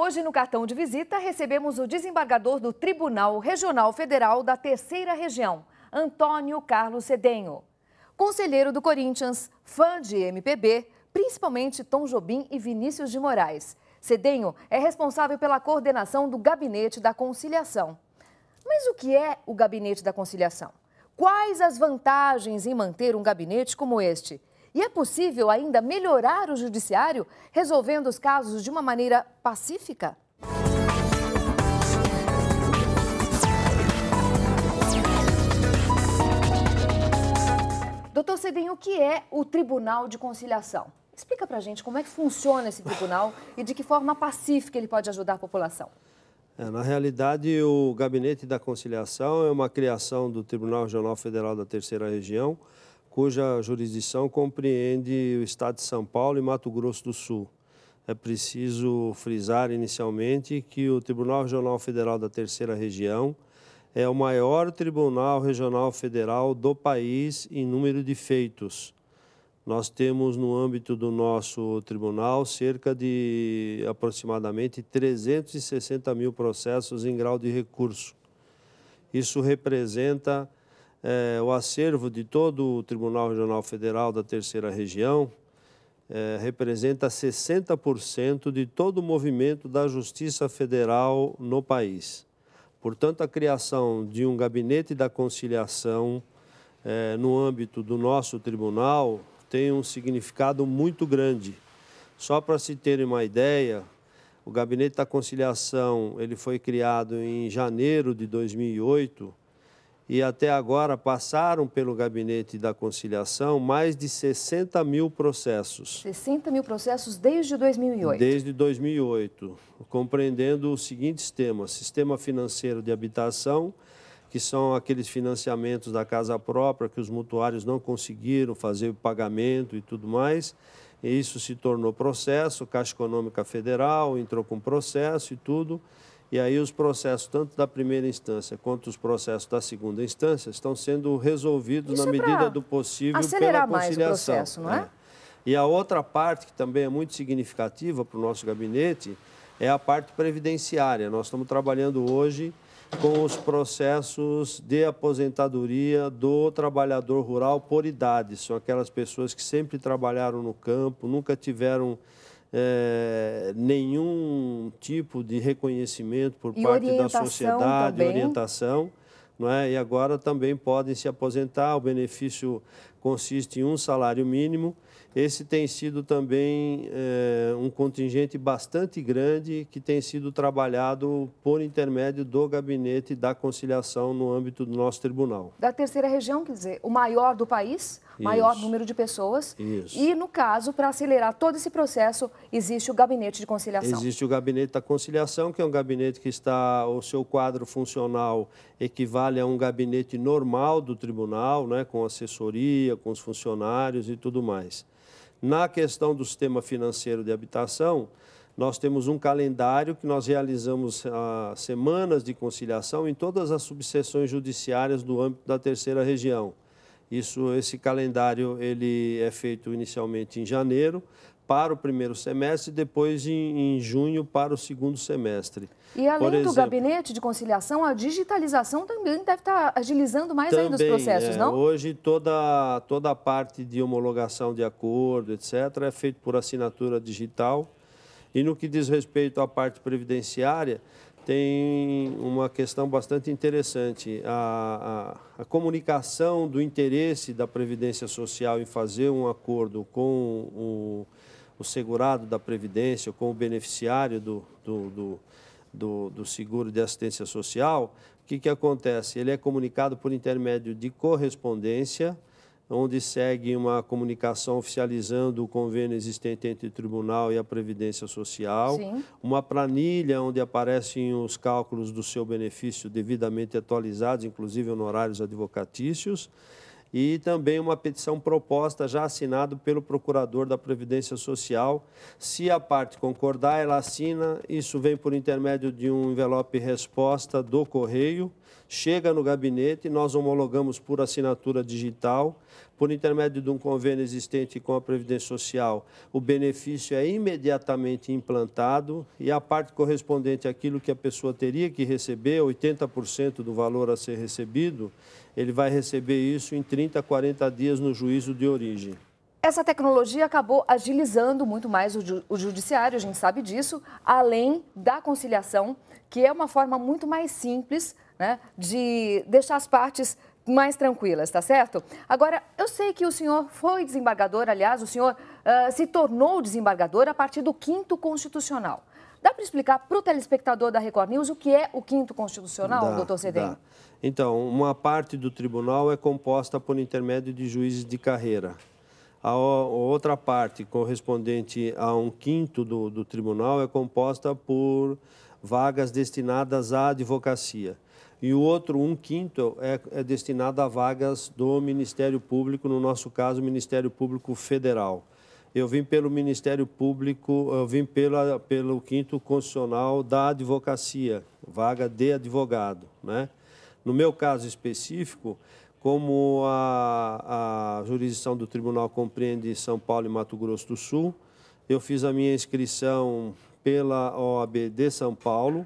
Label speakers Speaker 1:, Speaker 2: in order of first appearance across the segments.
Speaker 1: Hoje, no cartão de visita, recebemos o desembargador do Tribunal Regional Federal da Terceira Região, Antônio Carlos Cedenho. Conselheiro do Corinthians, fã de MPB, principalmente Tom Jobim e Vinícius de Moraes. Cedenho é responsável pela coordenação do Gabinete da Conciliação. Mas o que é o Gabinete da Conciliação? Quais as vantagens em manter um gabinete como este? E é possível ainda melhorar o judiciário resolvendo os casos de uma maneira pacífica? Doutor Cedinho, o que é o Tribunal de Conciliação? Explica pra gente como é que funciona esse tribunal e de que forma pacífica ele pode ajudar a população.
Speaker 2: É, na realidade, o Gabinete da Conciliação é uma criação do Tribunal Regional Federal da Terceira Região, cuja jurisdição compreende o estado de São Paulo e Mato Grosso do Sul. É preciso frisar inicialmente que o Tribunal Regional Federal da Terceira Região é o maior tribunal regional federal do país em número de feitos. Nós temos no âmbito do nosso tribunal cerca de aproximadamente 360 mil processos em grau de recurso. Isso representa é, o acervo de todo o Tribunal Regional Federal da Terceira Região é, representa 60% de todo o movimento da Justiça Federal no país. Portanto, a criação de um gabinete da conciliação é, no âmbito do nosso tribunal tem um significado muito grande. Só para se terem uma ideia, o gabinete da conciliação ele foi criado em janeiro de 2008 e até agora passaram pelo gabinete da conciliação mais de 60 mil processos.
Speaker 1: 60 mil processos desde 2008?
Speaker 2: Desde 2008, compreendendo os seguintes temas: sistema financeiro de habitação, que são aqueles financiamentos da casa própria que os mutuários não conseguiram fazer o pagamento e tudo mais. E isso se tornou processo, Caixa Econômica Federal entrou com processo e tudo. E aí os processos, tanto da primeira instância quanto os processos da segunda instância, estão sendo resolvidos Isso na é medida do possível pela conciliação. Mais o processo, não é? é? E a outra parte, que também é muito significativa para o nosso gabinete, é a parte previdenciária. Nós estamos trabalhando hoje com os processos de aposentadoria do trabalhador rural por idade. São aquelas pessoas que sempre trabalharam no campo, nunca tiveram é, nenhum tipo de reconhecimento por e parte da sociedade, também. orientação. Não é? E agora também podem se aposentar, o benefício consiste em um salário mínimo. Esse tem sido também é, um contingente bastante grande que tem sido trabalhado por intermédio do gabinete da conciliação no âmbito do nosso tribunal.
Speaker 1: Da terceira região, quer dizer, o maior do país, maior Isso. número de pessoas. Isso. E, no caso, para acelerar todo esse processo, existe o gabinete de conciliação.
Speaker 2: Existe o gabinete da conciliação, que é um gabinete que está, o seu quadro funcional equivale a um gabinete normal do tribunal, né, com assessoria, com os funcionários e tudo mais. Na questão do sistema financeiro de habitação, nós temos um calendário que nós realizamos ah, semanas de conciliação em todas as subseções judiciárias do âmbito da terceira região. Isso, esse calendário ele é feito inicialmente em janeiro para o primeiro semestre, depois em, em junho para o segundo semestre. E além do
Speaker 1: gabinete de conciliação, a digitalização também deve estar agilizando mais também, ainda os processos, é, não?
Speaker 2: Hoje toda, toda a parte de homologação de acordo, etc., é feito por assinatura digital. E no que diz respeito à parte previdenciária, tem uma questão bastante interessante. A, a, a, comunicação do interesse da Previdência Social em fazer um acordo com o, o segurado da Previdência, com o beneficiário do, do, do, do, do seguro de assistência social, o que, que acontece? Ele é comunicado por intermédio de correspondência onde segue uma comunicação oficializando o convênio existente entre o tribunal e a Previdência Social, Sim. uma planilha onde aparecem os cálculos do seu benefício devidamente atualizados, inclusive honorários advocatícios, e também uma petição proposta já assinada pelo procurador da Previdência Social. Se a parte concordar, ela assina, isso vem por intermédio de um envelope resposta do correio chega no gabinete, nós homologamos por assinatura digital, por intermédio de um convênio existente com a Previdência Social, o benefício é imediatamente implantado e a parte correspondente àquilo que a pessoa teria que receber, 80% do valor a ser recebido, ele vai receber isso em 30, 40 dias no juízo de origem.
Speaker 1: Essa tecnologia acabou agilizando muito mais o, ju o judiciário, a gente sabe disso, além da conciliação, que é uma forma muito mais simples né, de deixar as partes mais tranquilas, tá certo? Agora, eu sei que o senhor foi desembargador, aliás, o senhor uh, se tornou desembargador a partir do quinto constitucional. Dá para explicar para o telespectador da Record News o que é o quinto constitucional, dá, doutor Cedeno?
Speaker 2: Então, uma parte do tribunal é composta por intermédio de juízes de carreira. A outra parte, correspondente a um quinto do, do tribunal, é composta por vagas destinadas à advocacia e o outro, um quinto, é, é destinado a vagas do Ministério Público, no nosso caso, Ministério Público Federal. Eu vim pelo Ministério Público, eu vim pela, pelo quinto constitucional da advocacia, vaga de advogado. Né? No meu caso específico, como a, a jurisdição do tribunal compreende São Paulo e Mato Grosso do Sul, eu fiz a minha inscrição pela OAB de São Paulo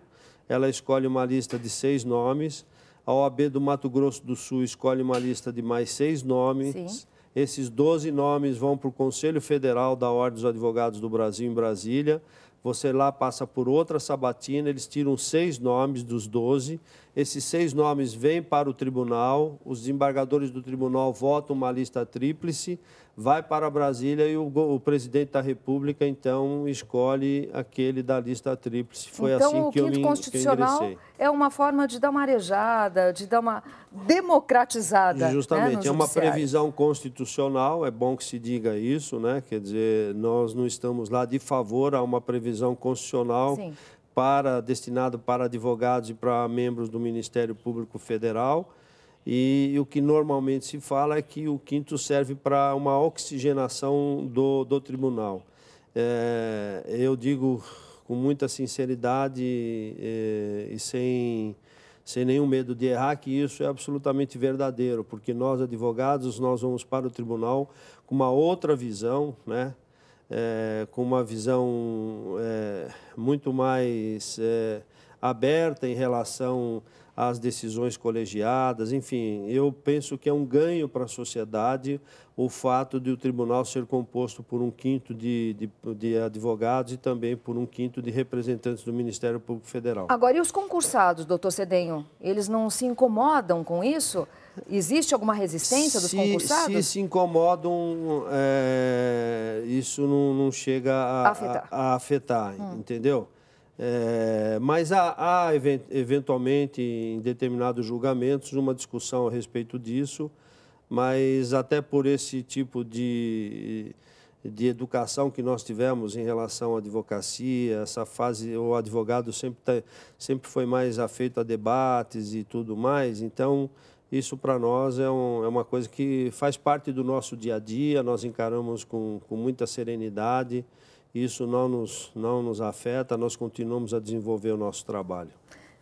Speaker 2: ela escolhe uma lista de seis nomes. A OAB do Mato Grosso do Sul escolhe uma lista de mais seis nomes. Sim. Esses 12 nomes vão para o Conselho Federal da Ordem dos Advogados do Brasil, em Brasília, você lá passa por outra sabatina, eles tiram seis nomes dos doze. Esses seis nomes vêm para o tribunal, os desembargadores do tribunal votam uma lista tríplice, vai para Brasília e o, o presidente da República, então, escolhe aquele da lista tríplice. Foi então, assim que eu me Então, o Constitucional
Speaker 1: é uma forma de dar uma arejada, de dar uma democratizada. Né, Justamente, né, é uma previsão
Speaker 2: constitucional, é bom que se diga isso, né? quer dizer, nós não estamos lá de favor a uma previsão revisão constitucional para destinado para advogados e para membros do Ministério Público Federal. E, e, o que normalmente se fala é que o quinto serve para uma oxigenação do, do tribunal. É, eu digo com muita sinceridade é, e sem, sem nenhum medo de errar que isso é absolutamente verdadeiro, porque nós, advogados, nós vamos para o tribunal com uma outra visão, né? é, com uma visão é, muito mais é, aberta em relação às decisões colegiadas. Enfim, eu penso que é um ganho para a sociedade o fato de o tribunal ser composto por um quinto de, de, de, advogados e também por um quinto de representantes do Ministério Público Federal.
Speaker 1: Agora, e os concursados, doutor Cedenho? Eles não se incomodam com isso? Existe alguma resistência dos concursados? Se se
Speaker 2: incomodam, é, isso não, não chega a afetar, a, a afetar hum. entendeu? É, mas há, há, eventualmente, em determinados julgamentos, uma discussão a respeito disso, mas até por esse tipo de, de educação que nós tivemos em relação à advocacia, essa fase, o advogado sempre, tá, sempre foi mais afeito a debates e tudo mais, então isso para nós é, um, é, uma coisa que faz parte do nosso dia a dia, nós encaramos com, com muita serenidade, isso não nos, não nos afeta, nós continuamos a desenvolver o nosso trabalho.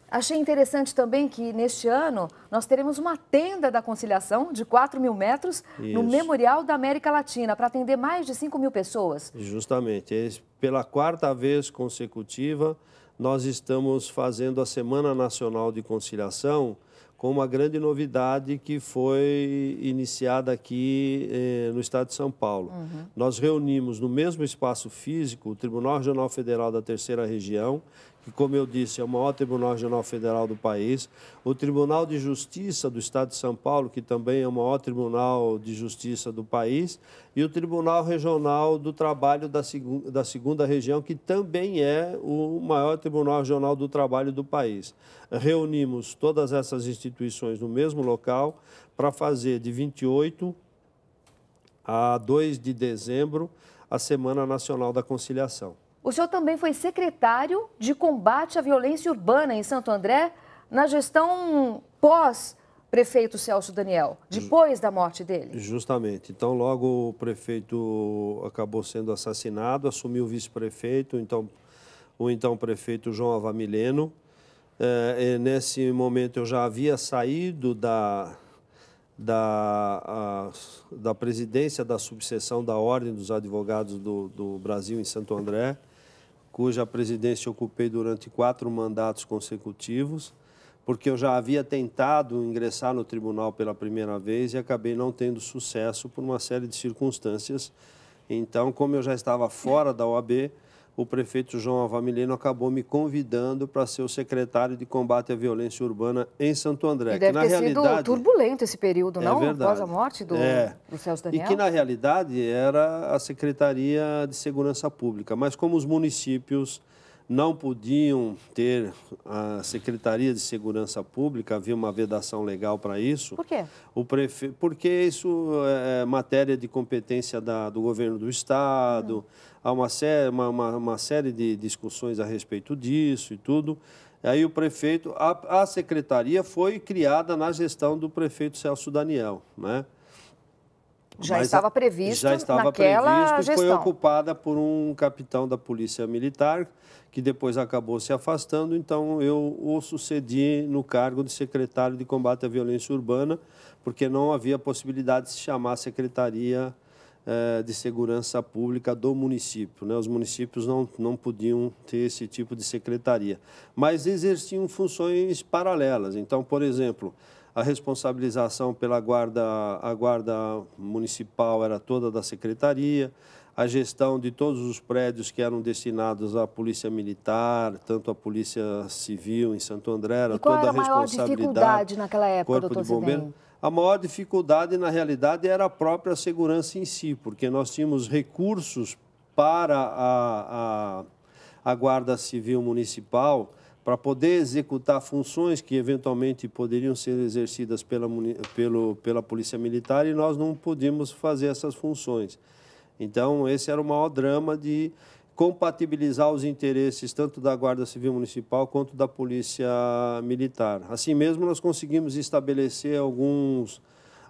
Speaker 1: Achei interessante também que neste ano nós teremos uma tenda da conciliação de 4 mil metros Isso. no Memorial da América Latina para atender mais de 5 mil pessoas.
Speaker 2: Justamente. É pela quarta vez consecutiva, nós estamos fazendo a Semana Nacional de Conciliação com uma grande novidade que foi iniciada aqui eh, no Estado de São Paulo. Uhum. Nós reunimos no mesmo espaço físico o Tribunal Regional Federal da Terceira Região, que, como eu disse, é o maior Tribunal Regional Federal do país, o Tribunal de Justiça do Estado de São Paulo, que também é o maior Tribunal de Justiça do país, e o Tribunal Regional do Trabalho da, segu da Segunda Região, que também é o maior Tribunal Regional do Trabalho do país. Reunimos todas essas instituições no mesmo local para fazer de 28 a 2 de dezembro a Semana Nacional da Conciliação.
Speaker 1: O senhor também foi secretário de combate à violência urbana em Santo André na gestão pós-prefeito Celso Daniel, depois da morte dele.
Speaker 2: Justamente. Então, logo o prefeito acabou sendo assassinado, assumiu o vice-prefeito, então, o então prefeito João Avamileno. É, nesse momento, eu já havia saído da, da, a, da presidência da subseção da Ordem dos Advogados do, do Brasil em Santo André cuja presidência ocupei durante quatro mandatos consecutivos, porque eu já havia tentado ingressar no tribunal pela primeira vez e acabei não tendo sucesso por uma série de circunstâncias. Então, como eu já estava fora da OAB, o prefeito João Avamileno acabou me convidando para ser o secretário de combate à violência urbana em Santo André. E deve que, na ter realidade, sido
Speaker 1: turbulento esse período, é não? verdade. Após a morte do, é. do Celso Daniel. E que, na
Speaker 2: realidade, era a Secretaria de Segurança Pública. Mas como os municípios não podiam ter a Secretaria de Segurança Pública, havia uma vedação legal para isso. Por quê? O prefe... Porque isso é, é matéria de competência da, do governo do Estado, uhum. há uma, uma, uma, uma, série de discussões a respeito disso e tudo. Aí o prefeito, a, a secretaria foi criada na gestão do prefeito Celso Daniel, né? Já Mas estava previsto já estava naquela previsto, gestão. Foi ocupada por um capitão da Polícia Militar, que depois acabou se afastando, então eu o sucedi no cargo de secretário de combate à violência urbana, porque não havia possibilidade de se chamar Secretaria eh, de Segurança Pública do município. Né? Os municípios não, não podiam ter esse tipo de secretaria, mas exerciam funções paralelas. Então, por exemplo, a responsabilização pela guarda, a guarda municipal era toda da secretaria, a gestão de todos os prédios que eram destinados à polícia militar, tanto à polícia civil em Santo André, era e toda era a, a maior dificuldade
Speaker 1: naquela época, doutor bombeiro.
Speaker 2: A maior dificuldade, na realidade, era a própria segurança em si, porque nós tínhamos recursos para a, a, a Guarda Civil Municipal, para poder executar funções que eventualmente poderiam ser exercidas pela, pelo, pela Polícia Militar e nós não podíamos fazer essas funções. Então, esse era o maior drama de compatibilizar os interesses tanto da Guarda Civil Municipal quanto da Polícia Militar. Assim mesmo, nós conseguimos estabelecer alguns,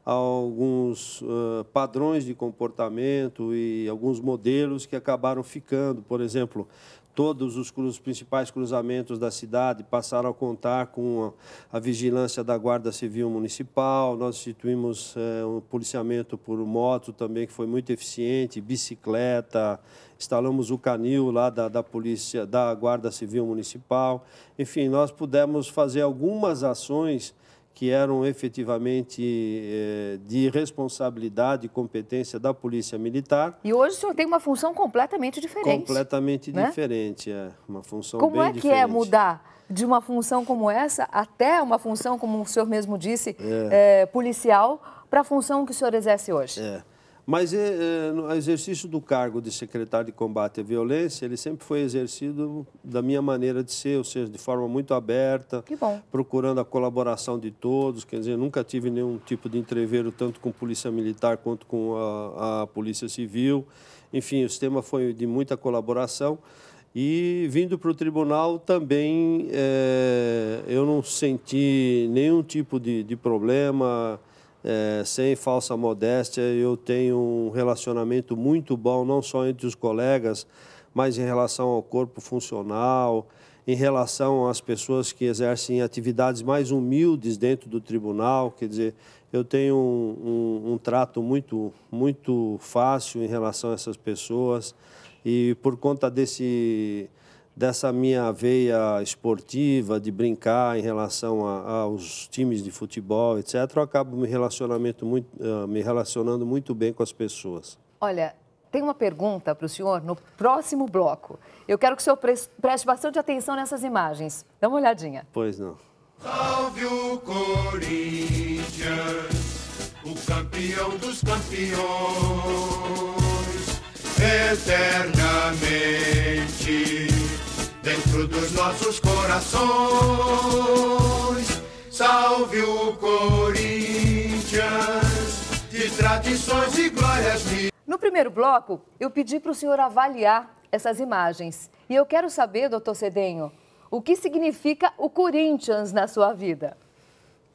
Speaker 2: alguns uh, padrões de comportamento e alguns modelos que acabaram ficando. Por exemplo, Todos os principais cruzamentos da cidade passaram a contar com a, a vigilância da Guarda Civil Municipal. Nós instituímos é, um policiamento por moto também, que foi muito eficiente, bicicleta, instalamos o canil lá da, da polícia, da Guarda Civil Municipal. Enfim, nós pudemos fazer algumas ações que eram efetivamente eh, de responsabilidade e competência da Polícia Militar. E hoje
Speaker 1: o senhor tem uma função completamente diferente.
Speaker 2: Completamente né? diferente, é. Uma função como bem é diferente. Como é que é
Speaker 1: mudar de uma função como essa até uma função, como o senhor mesmo disse, é. Eh, policial, para a função que o senhor exerce hoje?
Speaker 2: É. Mas é, eh, eh, o exercício do cargo de secretário de combate à violência, ele sempre foi exercido da minha maneira de ser, ou seja, de forma muito aberta, procurando a colaboração de todos. Quer dizer, nunca tive nenhum tipo de entreveiro tanto com polícia militar quanto com a, a polícia civil. Enfim, o sistema foi de muita colaboração. E vindo para o tribunal também é, eu não senti nenhum tipo de, de problema é, sem falsa modéstia, eu tenho um relacionamento muito bom, não só entre os colegas, mas em relação ao corpo funcional, em relação às pessoas que exercem atividades mais humildes dentro do tribunal. Quer dizer, eu tenho um, um, um trato muito, muito fácil em relação a essas pessoas e por conta desse dessa minha veia esportiva, de brincar em relação aos times de futebol, etc., eu acabo me, relacionamento muito, uh, me relacionando muito bem com as pessoas.
Speaker 1: Olha, tem uma pergunta para o senhor no próximo bloco. Eu quero que o senhor preste bastante atenção nessas imagens. Dá uma olhadinha.
Speaker 2: Pois não. Salve o Corinthians, o campeão dos campeões, eternamente dentro dos nossos corações. Salve o
Speaker 1: Corinthians, de tradições e glórias. No primeiro bloco, eu pedi para o senhor avaliar essas imagens. E eu quero saber, doutor Cedenho, o que significa o Corinthians na sua vida?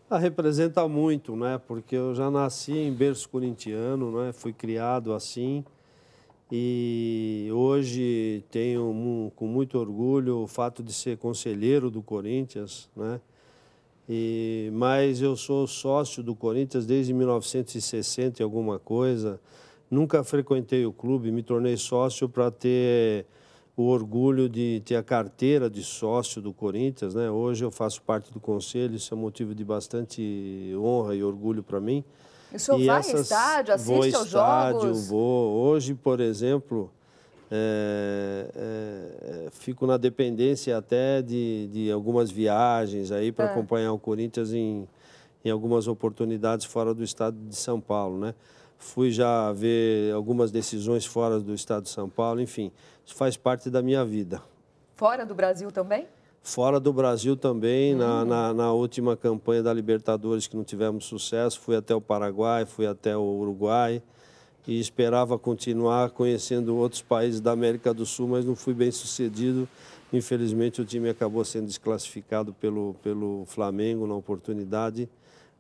Speaker 2: Ah, representa muito, né? Porque eu já nasci em berço corintiano, né? Fui criado assim e hoje tenho um, com muito orgulho o fato de ser conselheiro do Corinthians, né? E, mas eu sou sócio do Corinthians desde 1960 e alguma coisa. Nunca frequentei o clube, me tornei sócio para ter o orgulho de ter a carteira de sócio do Corinthians. Né? Hoje eu faço parte do conselho, isso é motivo de bastante honra e orgulho para mim. O senhor e vai essas, ao estádio, assiste vou aos estádio, jogos? Vou. Hoje, por exemplo, é, é, é, fico na dependência até de, de algumas viagens aí para é. acompanhar o Corinthians em, em algumas oportunidades fora do estado de São Paulo, né? Fui já ver algumas decisões fora do estado de São Paulo, enfim, isso faz parte da minha vida.
Speaker 1: Fora do Brasil também?
Speaker 2: Fora do Brasil também, na, na, na, última campanha da Libertadores, que não tivemos sucesso, fui até o Paraguai, fui até o Uruguai e esperava continuar conhecendo outros países da América do Sul, mas não fui bem sucedido. Infelizmente, o time acabou sendo desclassificado pelo, pelo Flamengo na oportunidade.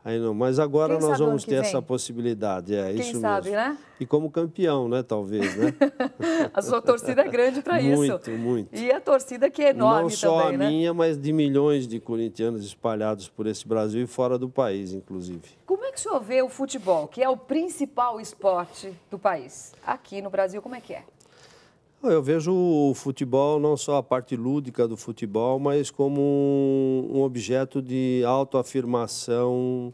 Speaker 2: Aí não, mas agora Quem nós vamos ter vem? essa possibilidade, é Quem isso sabe, mesmo. né? E como campeão, né, talvez, né?
Speaker 1: a sua torcida é grande para isso. Muito, muito. E a torcida que é enorme Não só também, a né?
Speaker 2: minha, mas de milhões de corintianos espalhados por esse Brasil e fora do país, inclusive.
Speaker 1: Como é que o senhor vê o futebol, que é o principal esporte do país? Aqui no Brasil, como é
Speaker 2: que é? Eu vejo o futebol não só a parte lúdica do futebol, mas como um objeto de autoafirmação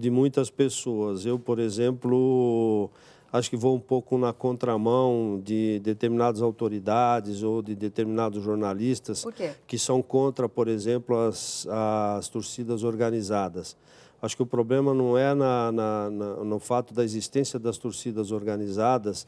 Speaker 2: de muitas pessoas. Eu, por exemplo, acho que vou um pouco na contramão de determinadas autoridades ou de determinados jornalistas que são contra, por exemplo, as, as torcidas organizadas. Acho que o problema não é na, na, na, no fato da existência das torcidas organizadas,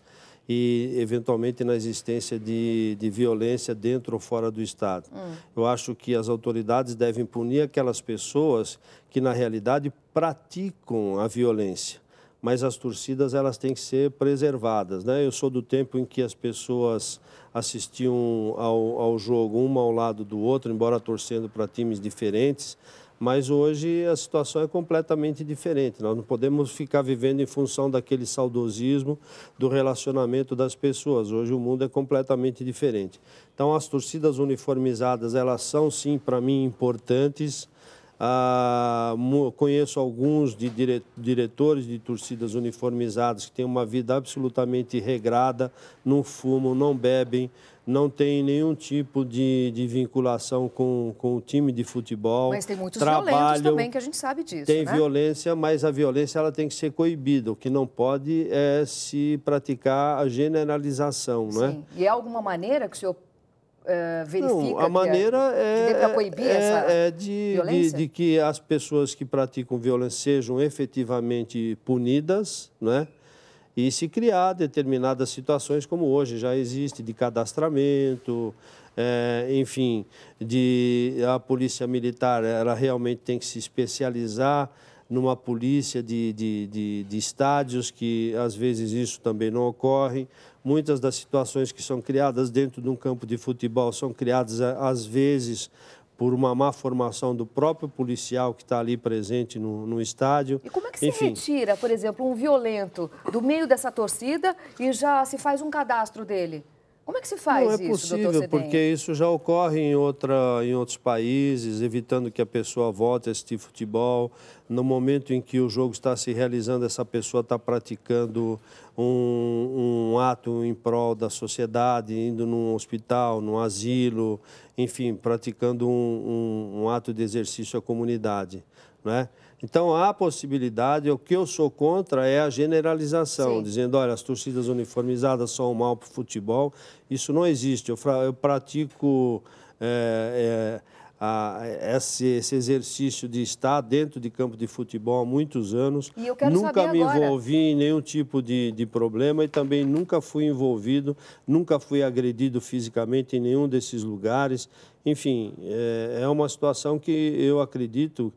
Speaker 2: e, eventualmente, na existência de, de violência dentro ou fora do Estado. Hum. Eu acho que as autoridades devem punir aquelas pessoas que, na realidade, praticam a violência mas as torcidas elas têm que ser preservadas, né? Eu sou do tempo em que as pessoas assistiam ao, ao jogo uma ao lado do outro, embora torcendo para times diferentes, mas hoje a situação é completamente diferente. Nós não podemos ficar vivendo em função daquele saudosismo do relacionamento das pessoas. Hoje o mundo é completamente diferente. Então as torcidas uniformizadas, elas são sim para mim importantes. Ah, conheço alguns de dire diretores de torcidas uniformizadas que têm uma vida absolutamente regrada, não fumam, não bebem, não tem nenhum tipo de, de vinculação com, com o time de futebol. Mas tem muitos trabalham, também, que
Speaker 1: a gente sabe disso. Tem né?
Speaker 2: violência, mas a violência ela tem que ser coibida. O que não pode é se praticar a generalização. É? Sim.
Speaker 1: é E é alguma maneira que o senhor eh, verifica? Não, a maneira é, que é, é, é, é de, de, de,
Speaker 2: que as pessoas que praticam violência sejam efetivamente punidas, né? e se criar determinadas situações como hoje já existe de cadastramento, é, enfim, de a polícia militar ela realmente tem que se especializar numa polícia de, de, de, de estádios que às vezes isso também não ocorre. Muitas das situações que são criadas dentro de um campo de futebol são criadas às vezes por uma má formação do próprio policial que está ali presente no, no, estádio. E como é que se Enfim.
Speaker 1: retira, por exemplo, um violento do meio dessa torcida e já se faz um cadastro dele? Como é que se faz isso, Não é isso, possível, porque
Speaker 2: isso já ocorre em, outra, em outros países, evitando que a pessoa volte a assistir futebol. No momento em que o jogo está se realizando, essa pessoa está praticando um, um ato em prol da sociedade, indo num hospital, num asilo, enfim, praticando um, um, um ato de exercício à comunidade. Não é? Então, há possibilidade, o que eu sou contra é a generalização, Sim. dizendo, olha, as torcidas uniformizadas são um mal para o futebol. Isso não existe. Eu, eu pratico é, é, a, esse, esse, exercício de estar dentro de campo de futebol há muitos anos. E eu quero nunca me agora. envolvi em nenhum tipo de, de problema e também nunca fui envolvido, nunca fui agredido fisicamente em nenhum desses lugares. Enfim, é, é uma situação que eu acredito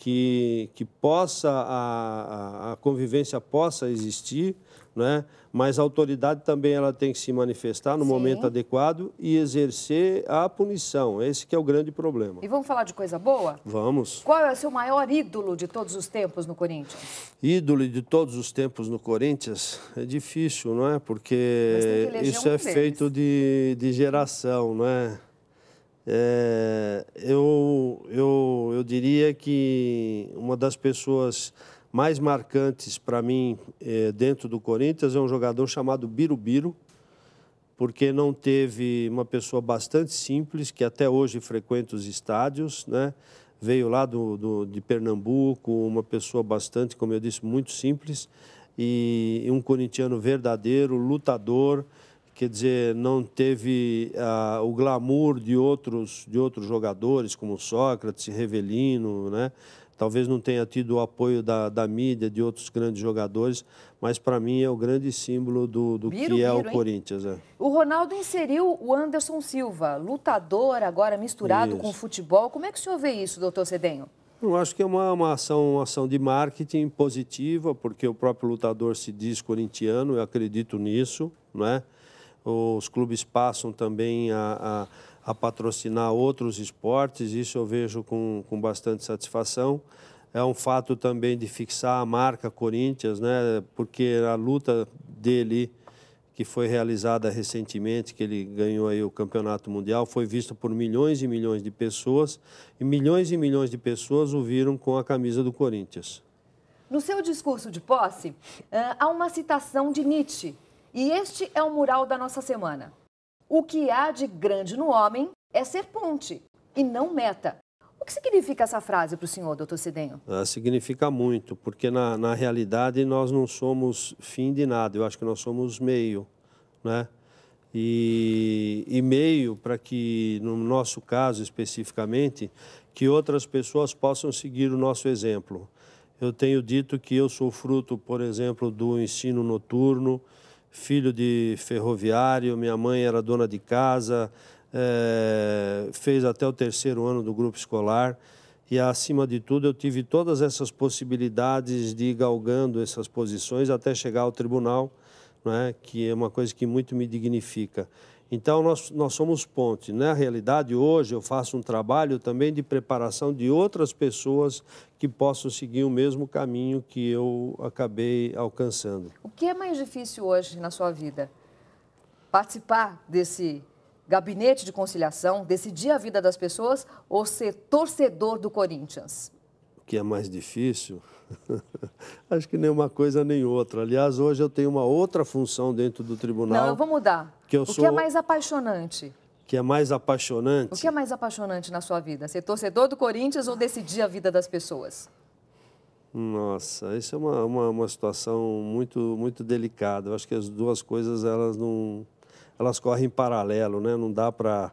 Speaker 2: que, que possa a, a, convivência possa existir, né? mas a autoridade também ela tem que se manifestar no Sim. momento adequado e exercer a punição. Esse que é o grande problema. E
Speaker 1: vamos falar de coisa boa? Vamos. Qual é o seu maior ídolo de todos os tempos no Corinthians?
Speaker 2: Ídolo de todos os tempos no Corinthians? É difícil, não é? Porque isso é feito de, de geração, não é? É, eu, eu, eu diria que uma das pessoas mais marcantes para mim é, dentro do Corinthians é um jogador chamado Birubiru, porque não teve uma pessoa bastante simples, que até hoje frequenta os estádios, né? veio lá do, do, de Pernambuco, uma pessoa bastante, como eu disse, muito simples, e, e um corintiano verdadeiro, lutador, quer dizer, não teve ah, o glamour de outros, de outros jogadores, como Sócrates, Revelino, né? Talvez não tenha tido o apoio da, da mídia, de outros grandes jogadores, mas para mim é o grande símbolo do, do biro, que biro, é o hein? Corinthians. É.
Speaker 1: O Ronaldo inseriu o Anderson Silva, lutador agora misturado isso. com futebol. Como é que o senhor vê isso, doutor Cedenho?
Speaker 2: Eu acho que é uma, uma, ação, uma ação de marketing positiva, porque o próprio lutador se diz corintiano, eu acredito nisso, não é? os clubes passam também a, a, a patrocinar outros esportes, isso eu vejo com, com bastante satisfação. É um fato também de fixar a marca Corinthians, né? porque a luta dele, que foi realizada recentemente, que ele ganhou aí o Campeonato Mundial, foi vista por milhões e milhões de pessoas, e milhões e milhões de pessoas o viram com a camisa do Corinthians. No
Speaker 1: seu discurso de posse, há uma citação de Nietzsche, e este é o mural da nossa semana. O que há de grande no homem é ser ponte e não meta. O que significa essa frase para o senhor, doutor Cidenho?
Speaker 2: Ah, significa muito, porque na, na realidade nós não somos fim de nada, eu acho que nós somos meio, né? E, e meio para que, no nosso caso especificamente, que outras pessoas possam seguir o nosso exemplo. Eu tenho dito que eu sou fruto, por exemplo, do ensino noturno, filho de ferroviário, minha mãe era dona de casa, é, fez até o terceiro ano do grupo escolar. E, acima de tudo, eu tive todas essas possibilidades de ir galgando essas posições até chegar ao tribunal, né, que é uma coisa que muito me dignifica. Então, nós, nós somos ponte. Na realidade, hoje eu faço um trabalho também de preparação de outras pessoas que possam seguir o mesmo caminho que eu acabei alcançando.
Speaker 1: O que é mais difícil hoje na sua vida? Participar desse gabinete de conciliação, decidir a vida das pessoas ou ser torcedor do Corinthians?
Speaker 2: que é mais difícil? Acho que nem uma coisa nem outra. Aliás, hoje eu tenho uma outra função dentro do tribunal. Não, eu vou
Speaker 1: mudar. Que eu o sou... que é mais apaixonante?
Speaker 2: Que é mais apaixonante? O
Speaker 1: que é mais apaixonante na sua vida? Ser torcedor do Corinthians ou decidir a vida das pessoas?
Speaker 2: Nossa, isso é uma, uma, uma situação muito, muito delicada. Eu acho que as duas coisas, elas não... Elas correm em paralelo, né? Não dá para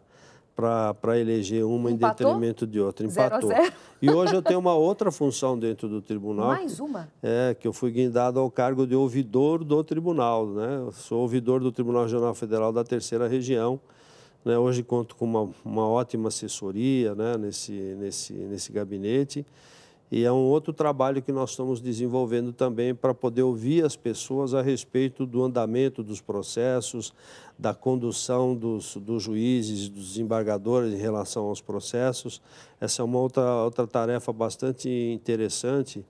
Speaker 2: para eleger uma Empatou? em detrimento de outra. Empatou. Zero zero. E hoje eu tenho uma outra função dentro do tribunal. Mais uma? É, que eu fui guindado ao cargo de ouvidor do tribunal. Né? Eu sou ouvidor do Tribunal Regional Federal da Terceira Região. Né? Hoje conto com uma, uma ótima assessoria né? nesse, nesse, nesse gabinete. E é um outro trabalho que nós estamos desenvolvendo também para poder ouvir as pessoas a respeito do andamento dos processos, da condução dos, dos juízes, dos desembargadores em relação aos processos. Essa é uma outra, outra tarefa bastante interessante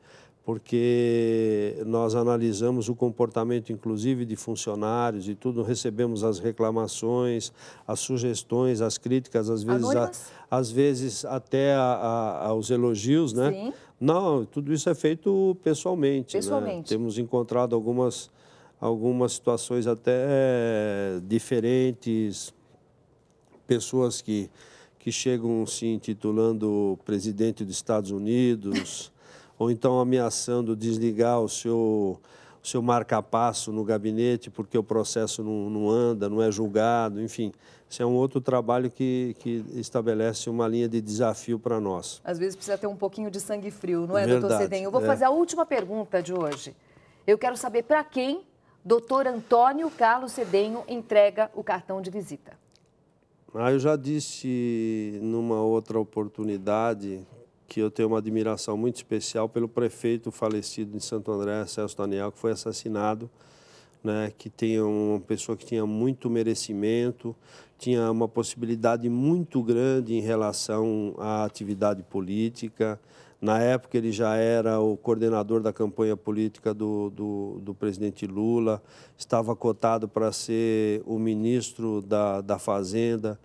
Speaker 2: porque nós analisamos o comportamento, inclusive, de funcionários e tudo, recebemos as reclamações, as sugestões, as críticas, às vezes, a, às vezes até a, a, aos elogios, né? Sim. Não, tudo isso é feito pessoalmente. Né? Pessoalmente. Né? Temos encontrado algumas, algumas situações até eh, diferentes, pessoas que, que chegam se intitulando presidente dos Estados Unidos ou então ameaçando desligar o seu, o seu marca-passo no gabinete porque o processo não, não anda, não é julgado, enfim. Isso é um outro trabalho que, que estabelece uma linha de desafio para nós.
Speaker 1: Às vezes precisa ter um pouquinho de sangue frio, não é, Verdade, doutor Cedenho Eu vou é. fazer a última pergunta de hoje. Eu quero saber para quem doutor Antônio Carlos Cedenho entrega o cartão de visita.
Speaker 2: Ah, eu já disse numa outra oportunidade que eu tenho uma admiração muito especial pelo prefeito falecido de Santo André, Celso Daniel, que foi assassinado, né, que tem uma pessoa que tinha muito merecimento, tinha uma possibilidade muito grande em relação à atividade política. Na época, ele já era o coordenador da campanha política do, do, do presidente Lula, estava cotado para ser o ministro da, da Fazenda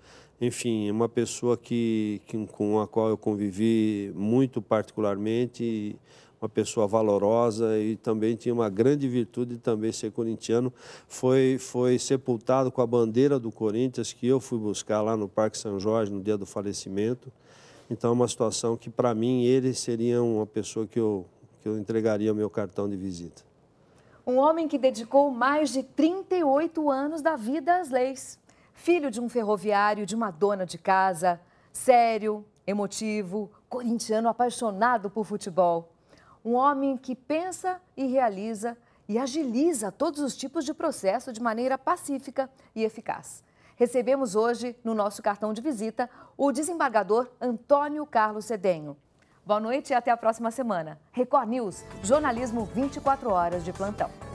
Speaker 2: enfim, é uma pessoa que, que, com a qual eu convivi muito particularmente, uma pessoa valorosa e também tinha uma grande virtude de também ser corintiano. Foi, foi sepultado com a bandeira do Corinthians que eu fui buscar lá no Parque São Jorge no dia do falecimento. Então, é uma situação que, para mim, ele seria uma pessoa que eu, que eu entregaria o meu cartão de visita.
Speaker 1: Um homem que dedicou mais de 38 anos da vida às leis. Filho de um ferroviário, de uma dona de casa, sério, emotivo, corintiano apaixonado por futebol. Um homem que pensa e realiza e agiliza todos os tipos de processo de maneira pacífica e eficaz. Recebemos hoje, no nosso cartão de visita, o desembargador Antônio Carlos Cedenho. Boa noite e até a próxima semana. Record News, jornalismo 24 horas de plantão.